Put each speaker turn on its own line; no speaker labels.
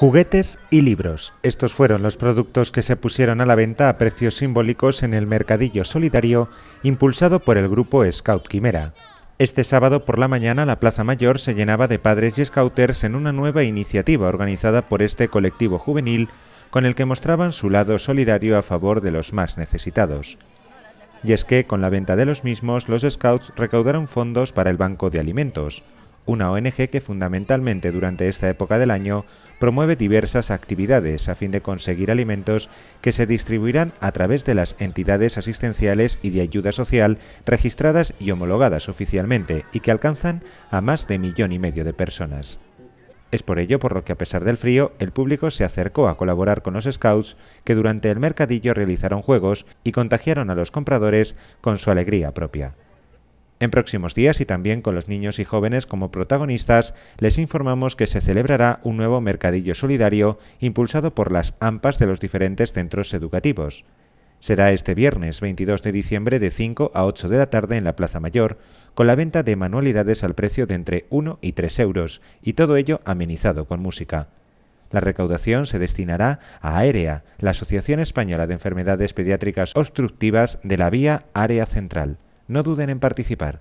Juguetes y libros. Estos fueron los productos que se pusieron a la venta a precios simbólicos en el mercadillo solidario impulsado por el grupo Scout Quimera. Este sábado por la mañana la Plaza Mayor se llenaba de padres y scouters en una nueva iniciativa organizada por este colectivo juvenil con el que mostraban su lado solidario a favor de los más necesitados. Y es que con la venta de los mismos los scouts recaudaron fondos para el Banco de Alimentos, una ONG que fundamentalmente durante esta época del año promueve diversas actividades a fin de conseguir alimentos que se distribuirán a través de las entidades asistenciales y de ayuda social registradas y homologadas oficialmente y que alcanzan a más de millón y medio de personas. Es por ello por lo que a pesar del frío, el público se acercó a colaborar con los scouts que durante el mercadillo realizaron juegos y contagiaron a los compradores con su alegría propia. En próximos días y también con los niños y jóvenes como protagonistas, les informamos que se celebrará un nuevo mercadillo solidario impulsado por las AMPAs de los diferentes centros educativos. Será este viernes 22 de diciembre de 5 a 8 de la tarde en la Plaza Mayor, con la venta de manualidades al precio de entre 1 y 3 euros, y todo ello amenizado con música. La recaudación se destinará a AEREA, la Asociación Española de Enfermedades Pediátricas Obstructivas de la Vía Área Central. No duden en participar.